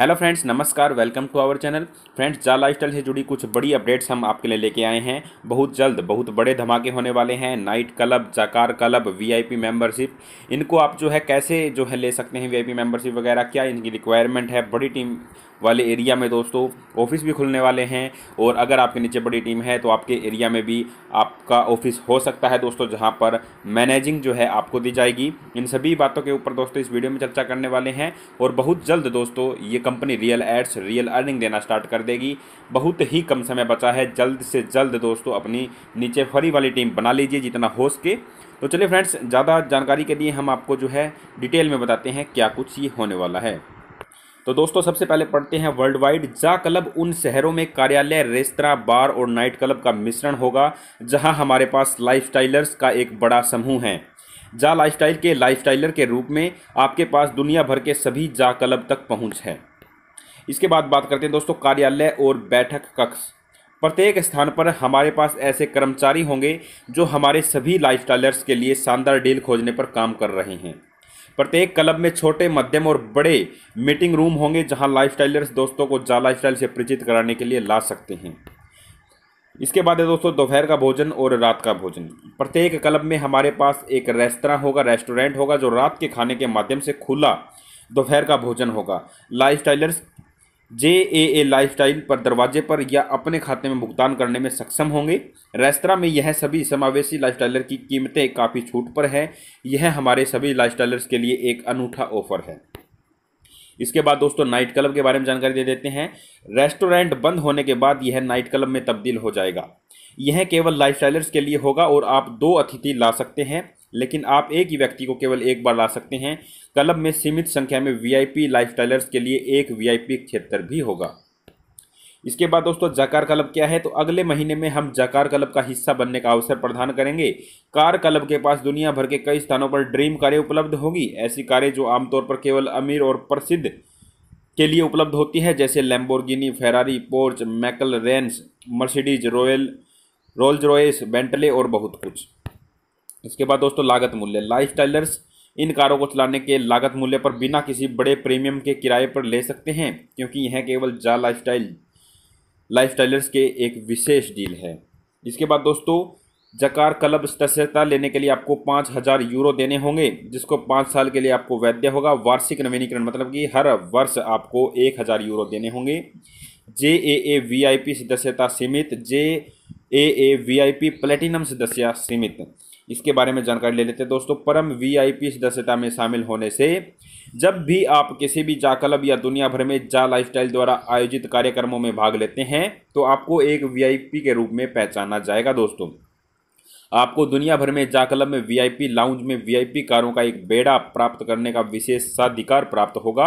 hello friends नमस्कार welcome to our channel friends जा lifestyle से जुड़ी कुछ बड़ी अपडेट्स हम आपके लिए लेके आए हैं बहुत जल्द बहुत बड़े धमाके होने वाले हैं नाइट क्लब जाकार क्लब वीआईपी मेंबरशिप इनको आप जो है कैसे जो है ले सकते हैं वीआईपी मेंबरशिप वगैरह क्या इनकी रिक्वायरमेंट है बड़ी टीम वाले एरिया में दोस्तों ऑफिस भी खुलने वाले हैं और अगर आपके नीचे बड़ी टीम है तो आपके एरिया में भी आपका ऑफिस हो सकता है दोस्तों जहाँ पर मैनेजिंग जो है आपको दी जाएगी इन सभी बातों के ऊपर दोस्तों इस वीडियो में चर्चा करने वाले हैं और बहुत जल्द दोस्तों ये company real ads real earning देना स्टार्ट कर देगी बहुत ही कम समय बचा है जल्द से जल्द दोस्तों अपनी नीचे फरी वाली टीम बना लीजिए जितना हो सके तो चलिए फ्रेंड्स ज़्यादा जानकारी के लिए हम आपको जो है डिटेल में बताते हैं क्या कुछ ये होने वाला है तो दोस्तों सबसे पहले पढ़ते हैं वर्ल्ड वाइड जा क्लब उन शहरों में कार्यालय रेस्तरा बार और नाइट क्लब का मिश्रण होगा जहां हमारे पास लाइफस्टाइलर्स का एक बड़ा समूह है जा लाइफस्टाइल के लाइफस्टाइलर के रूप में आपके पास दुनिया भर के सभी जा क्लब तक पहुंच है इसके बाद बात करते हैं दोस्तों कार्यालय और बैठक कक्ष प्रत्येक स्थान पर हमारे पास ऐसे कर्मचारी होंगे जो हमारे सभी लाइफ के लिए शानदार डील खोजने पर काम कर रहे हैं प्रत्येक क्लब में छोटे मध्यम और बड़े मीटिंग रूम होंगे जहां लाइफ दोस्तों को जा लाइफ से परिचित कराने के लिए ला सकते हैं इसके बाद है दोस्तों दोपहर का भोजन और रात का भोजन प्रत्येक क्लब में हमारे पास एक रेस्तरा होगा रेस्टोरेंट होगा जो रात के खाने के माध्यम से खुला दोपहर का भोजन होगा life stylers J A A style पर दरवाजे पर या अपने खाते में भुगतान करने में सक्षम होंगे रेस्तरा में यह सभी समावेशी स्टाइलर की कीमतें काफ़ी छूट पर हैं यह हमारे सभी स्टाइलर्स के लिए एक अनूठा ऑफर है इसके बाद दोस्तों नाइट क्लब के बारे में जानकारी दे देते हैं रेस्टोरेंट बंद होने के बाद यह नाइट क्लब में तब्दील हो जाएगा यह केवल स्टाइलर्स के लिए होगा और आप दो अतिथि ला सकते हैं लेकिन आप एक ही व्यक्ति को केवल एक बार ला सकते हैं क्लब में सीमित संख्या में वीआईपी लाइफस्टाइलर्स के लिए एक वीआईपी क्षेत्र भी होगा इसके बाद दोस्तों जाकार क्लब क्या है तो अगले महीने में हम जाकार क्लब का हिस्सा बनने का अवसर प्रदान करेंगे कार क्लब के पास दुनिया भर के कई स्थानों पर ड्रीम कारें उपलब्ध होंगी ऐसी कारें जो आमतौर पर केवल अमीर और प्रसिद्ध के लिए उपलब्ध होती है जैसे Lamborghini Ferrari Porsche McLaren Mercedes royal Rolls Royce Bentley और बहुत कुछ इसके बाद दोस्तों लागत मूल्य लाइफ स्टाइलर्स इन कारों को चलाने के लागत मूल्य पर बिना किसी बड़े प्रीमियम के किराए पर ले सकते हैं क्योंकि यह केवल जा लाइफ स्टाइल लाइफ स्टाइलर्स के एक विशेष डील है इसके बाद दोस्तों जकार क्लब सदस्यता लेने के लिए आपको पाँच हज़ार यूरो देने होंगे जिसको पाँच साल के लिए आपको वैध होगा वार्षिक नवीनीकरण मतलब कि हर वर्ष आपको एक हज़ार यूरो देने होंगे जे A A V I P सदस्यता सीमित J A A V I P platinum सदस्य सीमित इसके बारे में जानकारी ले लेते हैं दोस्तों परम वीआईपी सदस्यता में शामिल होने से जब भी आप किसी भी जा क्लब या दुनिया भर में जा लाइफस्टाइल द्वारा आयोजित कार्यक्रमों में भाग लेते हैं तो आपको एक वीआईपी के रूप में पहचाना जाएगा दोस्तों आपको दुनिया भर में जा क्लब में वीआईपी लाउंज में वीआईपी कारों का एक बेड़ा प्राप्त करने का विशेषाधिकार प्राप्त होगा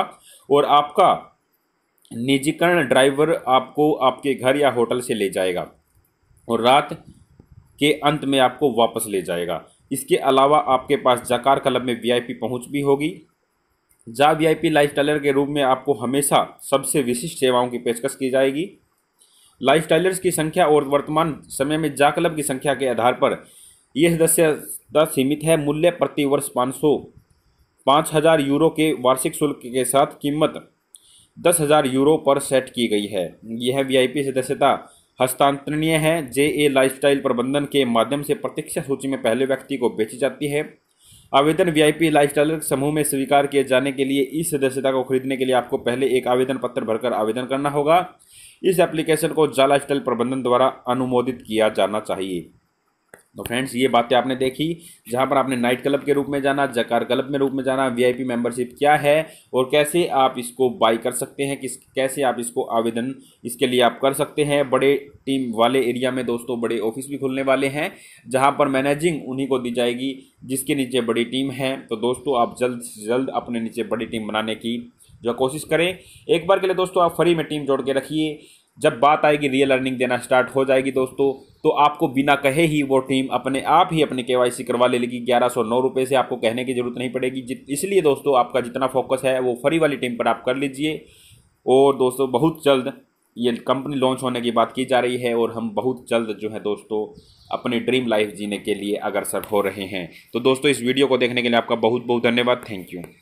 और आपका निजीकरण ड्राइवर आपको आपके घर या होटल से ले जाएगा और रात के अंत में आपको वापस ले जाएगा इसके अलावा आपके पास जाकार क्लब में वीआईपी पहुंच भी होगी जा वीआईपी लाइफस्टाइलर के रूप में आपको हमेशा सबसे विशिष्ट सेवाओं की पेशकश की जाएगी लाइफस्टाइलर्स की संख्या और वर्तमान समय में जा क्लब की संख्या के आधार पर यह सदस्यता सीमित है मूल्य प्रति वर्ष पाँच सौ पाँच हज़ार यूरो के वार्षिक शुल्क के साथ कीमत दस हज़ार यूरो पर सेट की गई है यह वीआईपी सदस्यता हस्तांतरणीय है जे ए लाइफस्टाइल प्रबंधन के माध्यम से प्रतीक्षा सूची में पहले व्यक्ति को बेची जाती है आवेदन वीआईपी लाइफस्टाइलर समूह में स्वीकार किए जाने के लिए इस सदस्यता को खरीदने के लिए आपको पहले एक आवेदन पत्र भरकर आवेदन करना होगा इस एप्लीकेशन को जा लाइफस्टाइल प्रबंधन द्वारा अनुमोदित किया जाना चाहिए तो फ्रेंड्स ये बातें आपने देखी जहाँ पर आपने नाइट क्लब के रूप में जाना जकार क्लब में रूप में जाना वीआईपी मेंबरशिप क्या है और कैसे आप इसको बाई कर सकते हैं किस कैसे आप इसको आवेदन इसके लिए आप कर सकते हैं बड़े टीम वाले एरिया में दोस्तों बड़े ऑफिस भी खुलने वाले हैं जहाँ पर मैनेजिंग उन्हीं को दी जाएगी जिसके नीचे बड़ी टीम है तो दोस्तों आप जल्द से जल्द अपने नीचे बड़ी टीम बनाने की जो कोशिश करें एक बार के लिए दोस्तों आप फ्री में टीम जोड़ के रखिए जब बात आएगी रियल अर्निंग देना स्टार्ट हो जाएगी दोस्तों तो आपको बिना कहे ही वो टीम अपने आप ही अपने के करवा ले लेगी ग्यारह सौ नौ रुपये से आपको कहने की ज़रूरत नहीं पड़ेगी इसलिए दोस्तों आपका जितना फोकस है वो फरी वाली टीम पर आप कर लीजिए और दोस्तों बहुत जल्द ये कंपनी लॉन्च होने की बात की जा रही है और हम बहुत जल्द जो है दोस्तों अपने ड्रीम लाइफ जीने के लिए अग्रसर हो रहे हैं तो दोस्तों इस वीडियो को देखने के लिए आपका बहुत बहुत धन्यवाद थैंक यू